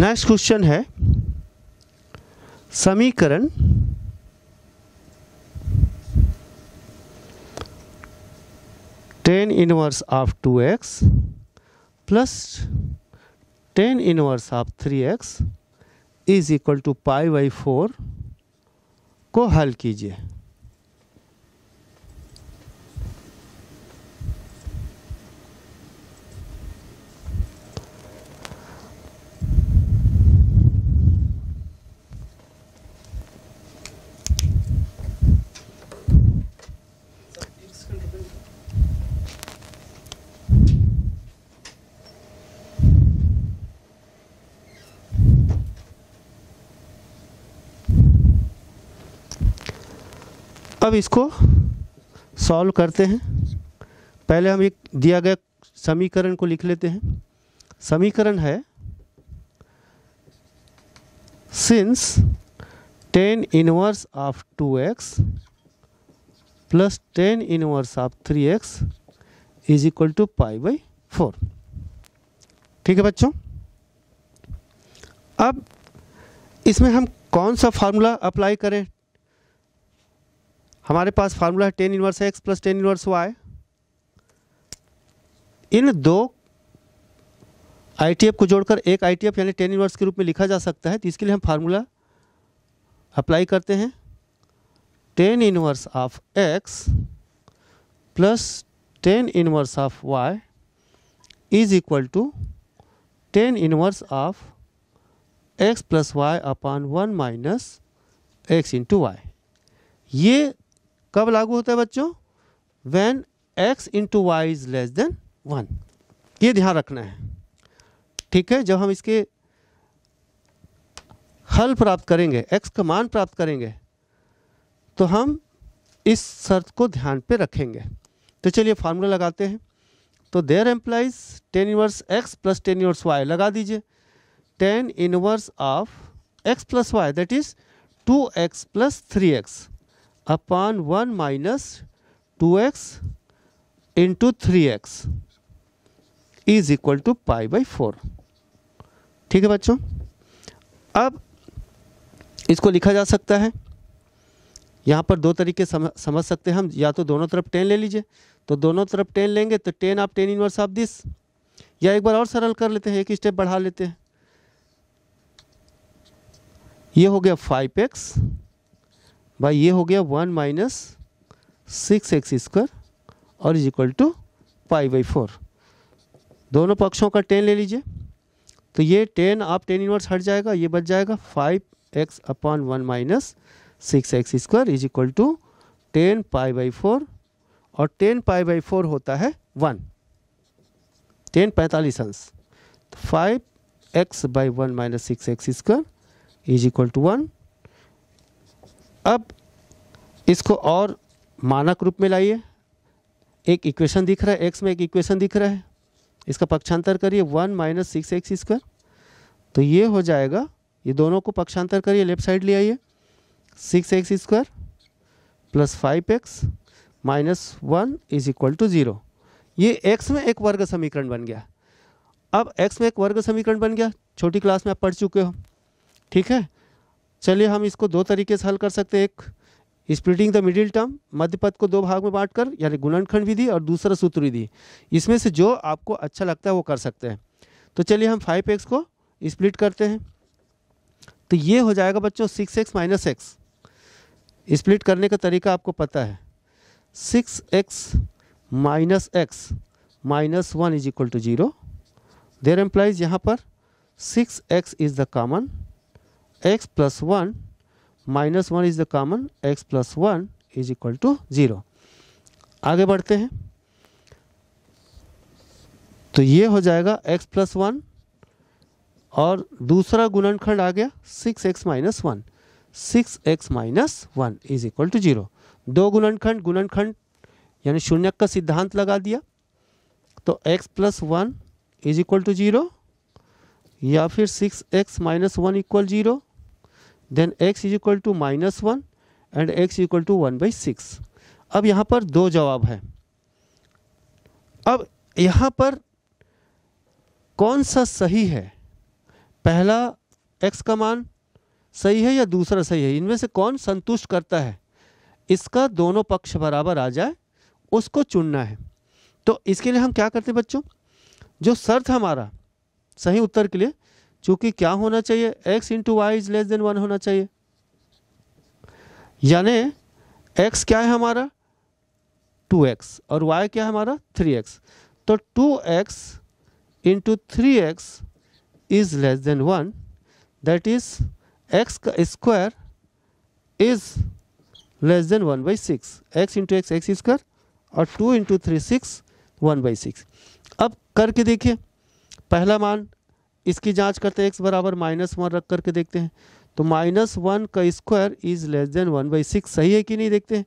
next question है समीकरण tan inverse of two x plus tan inverse of three x is equal to pi by four को हल कीजिए अब इसको सॉल्व करते हैं पहले हम एक दिया गया समीकरण को लिख लेते हैं समीकरण है since tan inverse of two x plus tan inverse of three x is equal to pi by four ठीक है बच्चों अब इसमें हम कौन सा फार्मूला अप्लाई करें हमारे पास फार्मूला है tan inverse x plus tan inverse y इन दो आईटीएफ को जोड़कर एक आईटीएफ यानी टेन इन्वर्स के रूप में लिखा जा सकता है तो इसके लिए हम फार्मूला अप्लाई करते हैं tan inverse of x plus tan inverse of y is equal to tan inverse of x plus y upon one minus x into y ये कब लागू होता है बच्चों when x into y is less than one ये ध्यान रखना है ठीक है जब हम इसके हल प्राप्त करेंगे एक्स का मान प्राप्त करेंगे तो हम इस शर्त को ध्यान पे रखेंगे तो चलिए फार्मूला लगाते हैं तो there implies tan inverse x plus tan inverse y लगा दीजिए tan inverse of x plus y that is two x plus three x upon one minus two x into three x is equal to pi by four ठीक है बच्चों अब इसको लिखा जा सकता है यहाँ पर दो तरीके समझ सकते हैं हम या तो दोनों तरफ टेन ले लीजिए तो दोनों तरफ टेन लेंगे तो टेन आप टेन इनवर्स ऑफ दिस या एक बार और सरल कर लेते हैं एक स्टेप बढ़ा लेते हैं ये हो गया फाइव एक्स भाई ये हो गया one minus six x square और is equal to pi by four दोनों पक्षों का टेन ले लीजिए तो ये टेन आप टेन इनवर्स हट जाएगा ये बच जाएगा five x upon one minus six x square is equal to tan pi by four और टेन पाई बाई फोर होता है वन टेन पैंतालीस अंश five x by one minus six x square is equal to one अब इसको और मानक रूप में लाइए एक इक्वेशन दिख रहा है एक्स में एक इक्वेशन दिख रहा है इसका पक्षांतर करिए one minus six x square तो ये हो जाएगा ये दोनों को पक्षांतर करिए लेफ्ट साइड ले आइए six x square plus five x minus one is equal to zero ये एक्स में एक वर्ग समीकरण बन गया अब एक्स में एक वर्ग समीकरण बन गया छोटी क्लास में आप पढ़ चुके हो ठीक है चलिए हम इसको दो तरीके से हल कर सकते हैं एक स्प्लिटिंग द मिडिल टर्म मध्य पद को दो भाग में बांटकर यानी गुणनखंड विधि और दूसरा सूत्र विधि इसमें से जो आपको अच्छा लगता है वो कर सकते हैं तो चलिए हम फाइव एक्स को स्प्लिट करते हैं तो ये हो जाएगा बच्चों six x minus x split करने का तरीका आपको पता है six x minus x minus one is equal to zero there implies यहाँ पर six x is the common x plus 1 minus one is the common x plus one is equal to zero आगे बढ़ते हैं तो ये हो जाएगा x plus one और दूसरा गुणनखंड आ गया six x minus one six x minus one is equal to zero दो गुणनखंड गुणनखंड यानी शून्य का सिद्धांत लगा दिया तो x plus one is equal to zero या फिर six x minus one equal zero then x is equal to minus one and x equal to one by six अब यहाँ पर दो जवाब है अब यहाँ पर कौन सा सही है पहला x का मान सही है या दूसरा सही है इनमें से कौन संतुष्ट करता है इसका दोनों पक्ष बराबर आ जाए उसको चुनना है तो इसके लिए हम क्या करते हैं बच्चों जो शर्त हमारा सही उत्तर के लिए चूंकि क्या होना चाहिए x into y is less than one होना चाहिए यानी एक्स क्या है हमारा टू एक्स और वाई क्या है हमारा थ्री एक्स तो two x into three x is less than one that is x का square is less than one by six x into x x square और two into three six one by six अब करके देखिए पहला मान इसकी जांच करते हैं एक्स बराबर माइनस वन रख करके देखते हैं तो माइनस वन का square is less than one by six सही है कि नहीं देखते हैं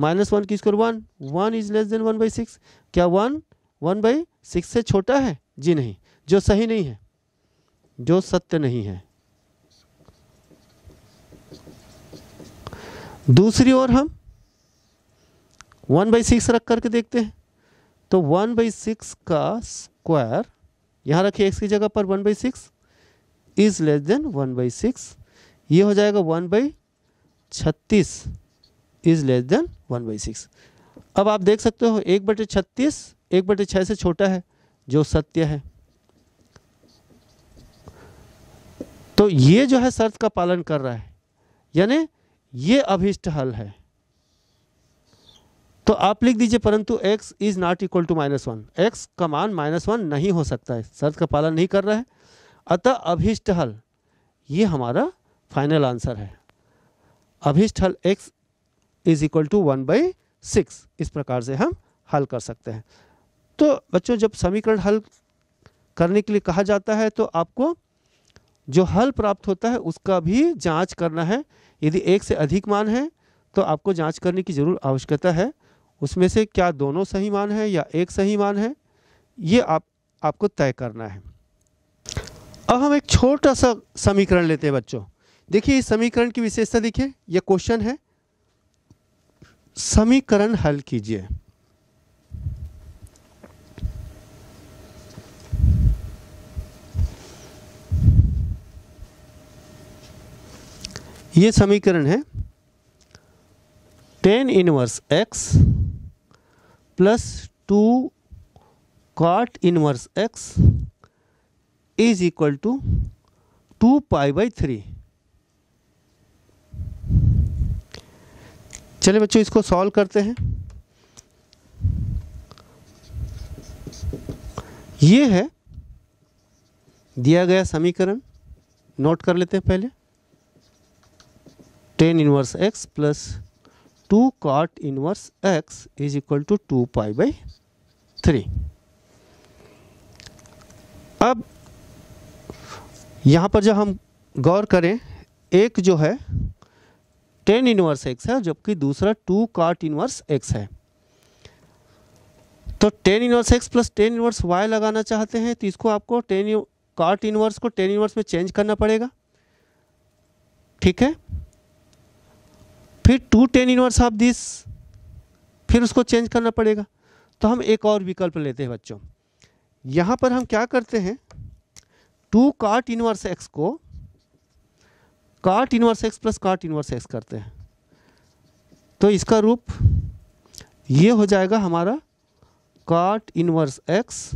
माइनस वन की square one one is less than one by six क्या वन वन बाई सिक्स से छोटा है जी नहीं जो सही नहीं है जो सत्य नहीं है दूसरी ओर हम वन बाई सिक्स रख करके देखते हैं तो वन बाई सिक्स का स्क्वायर यहाँ रखिए एक्स की जगह पर one by six is less than one by six ये हो जाएगा वन बाई छत्तीस is less than one by six अब आप देख सकते हो एक बटे छत्तीस एक बटे छः से छोटा है जो सत्य है तो ये जो है शर्त का पालन कर रहा है यानी ये अभिष्ट हल है तो आप लिख दीजिए परंतु x is not equal to minus one x का मान माइनस वन नहीं हो सकता है शर्त का पालन नहीं कर रहा है अतः अभिष्ट हल ये हमारा फाइनल आंसर है अभिष्ट हल x is equal to one by six इस प्रकार से हम हल कर सकते हैं तो बच्चों जब समीकरण हल करने के लिए कहा जाता है तो आपको जो हल प्राप्त होता है उसका भी जांच करना है यदि एक से अधिक मान है तो आपको जांच करने की जरूर आवश्यकता है उसमें से क्या दोनों सही मान है या एक सही मान है ये आप आपको तय करना है अब हम एक छोटा सा समीकरण लेते हैं बच्चों देखिए इस समीकरण की विशेषता देखिए यह क्वेश्चन है समीकरण हल कीजिए यह समीकरण है tan inverse x plus two cot inverse x is equal to two pi by three चलिए बच्चों इसको सॉल्व करते हैं ये है दिया गया समीकरण नोट कर लेते हैं पहले tan inverse x plus two cot inverse x is equal to two pi by three अब यहाँ पर जब हम गौर करें एक जो है टेन इनवर्स एक्स है जबकि दूसरा टू कॉट इनवर्स एक्स है तो tan inverse x plus tan inverse y लगाना चाहते हैं तो इसको आपको टेन कॉट इनवर्स को टेन इनवर्स में चेंज करना पड़ेगा ठीक है फिर two tan inverse of this फिर उसको चेंज करना पड़ेगा तो हम एक और विकल्प लेते हैं बच्चों यहाँ पर हम क्या करते हैं टू काट इनवर्स एक्स को cot inverse x plus cot inverse x करते हैं तो इसका रूप ये हो जाएगा हमारा cot inverse x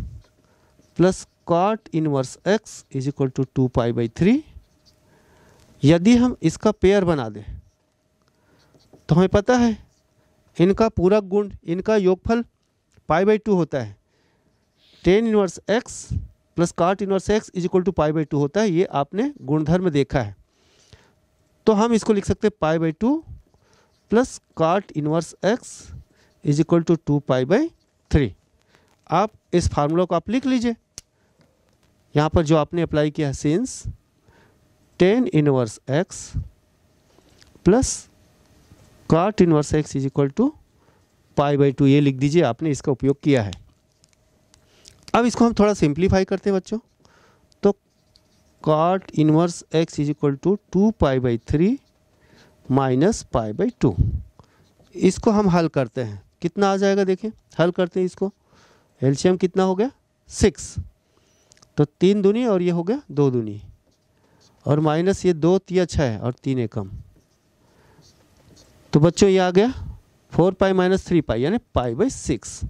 plus cot inverse x is equal to two pi by three यदि हम इसका पेयर बना दें तो हमें पता है इनका पूरक गुण इनका योगफल पाई बाई टू होता है tan inverse x plus cot inverse x is equal to pi by two होता है ये आपने गुणधर्म देखा है तो हम इसको लिख सकते हैं pi by two plus cot inverse x is equal to two pi by three आप इस फार्मूला को आप लिख लीजिए यहाँ पर जो आपने अप्लाई किया है since tan inverse x plus cot inverse x is equal to pi by two ये लिख दीजिए आपने इसका उपयोग किया है अब इसको हम थोड़ा सिंप्लीफाई करते हैं बच्चों तो cot inverse x is equal to two pi by three minus pi by two इसको हम हल करते हैं कितना आ जाएगा देखें हल करते हैं इसको एल्शियम कितना हो गया सिक्स तो तीन दुनी और ये हो गया दो दुनी और माइनस ये दो तिया छः और तीन एकम तो बच्चों ये आ गया four pi minus three pi यानी पाई बाई सिक्स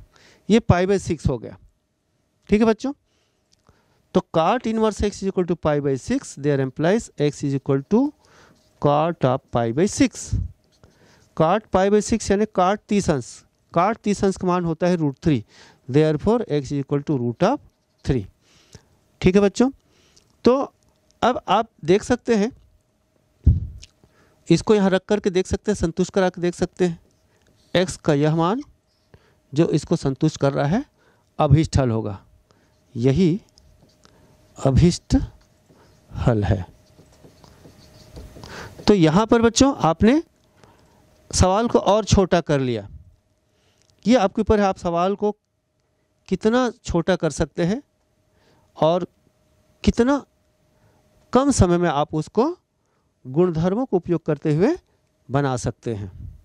ये पाई बाई सिक्स हो गया ठीक है बच्चों तो cot inverse x is equal to pi by six there implies x is equal to cot of pi by six cot pi by six यानी काट तीस अंश काट तीस अंश का मान होता है root three therefore x is equal to root of three ठीक है बच्चों तो अब आप देख सकते हैं इसको यहाँ रख करके देख सकते हैं संतुष्ट करा के देख सकते हैं एक्स का यह मान जो इसको संतुष्ट कर रहा है अभिष्ट हल होगा यही अभिष्ट हल है तो यहाँ पर बच्चों आपने सवाल को और छोटा कर लिया ये आपके ऊपर है आप सवाल को कितना छोटा कर सकते हैं और कितना कम समय में आप उसको गुणधर्मों का उपयोग करते हुए बना सकते हैं